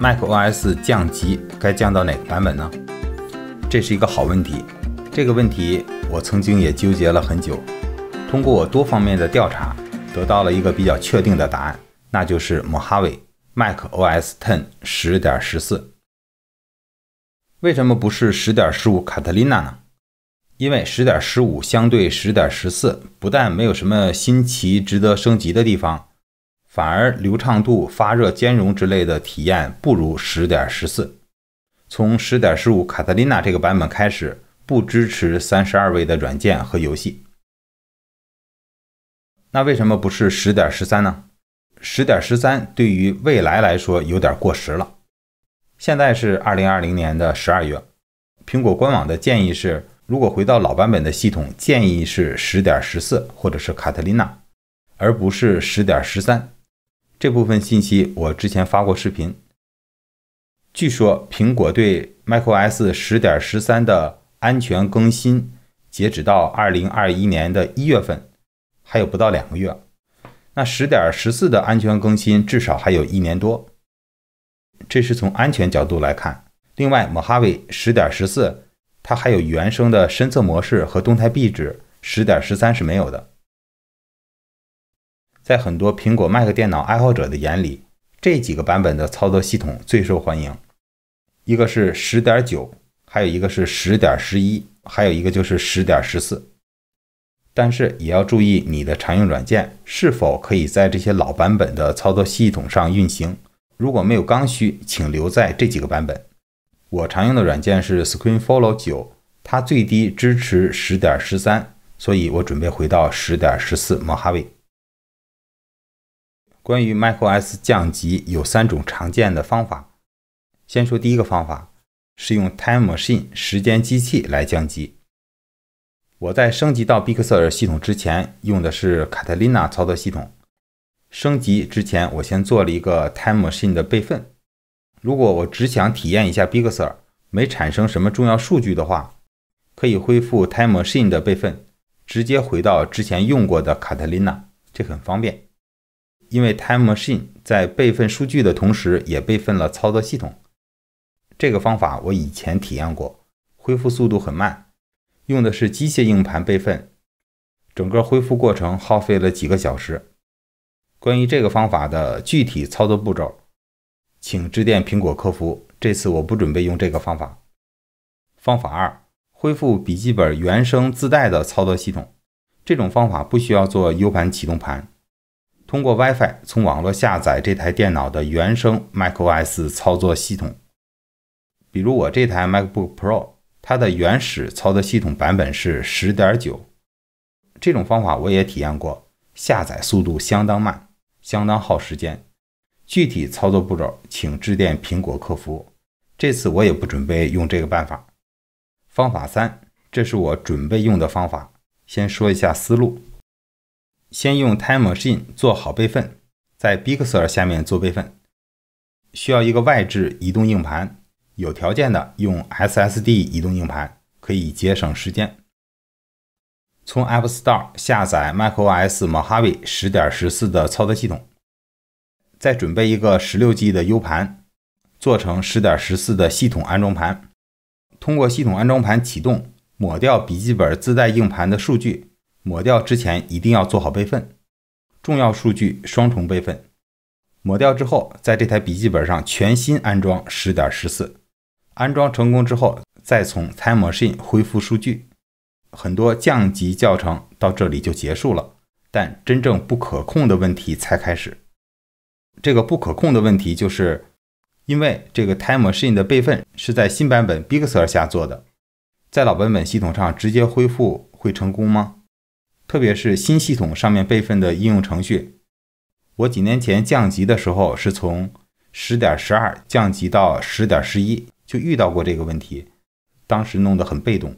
macOS 降级该降到哪个版本呢？这是一个好问题。这个问题我曾经也纠结了很久。通过我多方面的调查，得到了一个比较确定的答案，那就是 Mojave macOS Ten 十点十四。为什么不是十点十五卡特琳娜呢？因为十点十五相对十点十四，不但没有什么新奇值得升级的地方。反而流畅度、发热、兼容之类的体验不如十点十四。从十点十五卡特琳娜这个版本开始，不支持三十二位的软件和游戏。那为什么不是十点十三呢？十点十三对于未来来说有点过时了。现在是二零二零年的十二月，苹果官网的建议是，如果回到老版本的系统，建议是十点十四或者是卡特琳娜，而不是十点十三。这部分信息我之前发过视频。据说苹果对 macOS 十点十三的安全更新，截止到二零二一年的一月份，还有不到两个月。那十点十四的安全更新至少还有一年多。这是从安全角度来看。另外，a 哈维十点十四它还有原生的深色模式和动态壁纸，十点十三是没有的。在很多苹果 Mac 电脑爱好者的眼里，这几个版本的操作系统最受欢迎，一个是十点九，还有一个是十点十一，还有一个就是十点十四。但是也要注意你的常用软件是否可以在这些老版本的操作系统上运行。如果没有刚需，请留在这几个版本。我常用的软件是 ScreenFlow o 九，它最低支持十点十三，所以我准备回到十点十四 Mojave。关于 macOS 降级有三种常见的方法。先说第一个方法，是用 Time Machine 时间机器来降级。我在升级到 Big Sur 系统之前，用的是 Catalina 操作系统。升级之前，我先做了一个 Time Machine 的备份。如果我只想体验一下 Big Sur，没产生什么重要数据的话，可以恢复 Time Machine 的备份，直接回到之前用过的 Catalina，这很方便。因为 Time Machine 在备份数据的同时，也备份了操作系统。这个方法我以前体验过，恢复速度很慢，用的是机械硬盘备份，整个恢复过程耗费了几个小时。关于这个方法的具体操作步骤，请致电苹果客服。这次我不准备用这个方法。方法二，恢复笔记本原生自带的操作系统。这种方法不需要做 U 盘启动盘。通过 WiFi 从网络下载这台电脑的原生 macOS 操作系统，比如我这台 MacBook Pro，它的原始操作系统版本是10.9。这种方法我也体验过，下载速度相当慢，相当耗时间。具体操作步骤，请致电苹果客服。这次我也不准备用这个办法。方法三，这是我准备用的方法。先说一下思路。先用 Time Machine 做好备份，在 b i x e r 下面做备份，需要一个外置移动硬盘，有条件的用 SSD 移动硬盘可以节省时间。从 App Store 下载 macOS Mojave 10.14的操作系统，再准备一个 16G 的 U 盘，做成10.14的系统安装盘。通过系统安装盘启动，抹掉笔记本自带硬盘的数据。抹掉之前一定要做好备份，重要数据双重备份。抹掉之后，在这台笔记本上全新安装十点十四，安装成功之后再从 Time Machine 恢复数据。很多降级教程到这里就结束了，但真正不可控的问题才开始。这个不可控的问题就是，因为这个 Time Machine 的备份是在新版本 Big s e r 下做的，在老版本系统上直接恢复会成功吗？特别是新系统上面备份的应用程序，我几年前降级的时候，是从十点十二降级到十点十一，就遇到过这个问题，当时弄得很被动。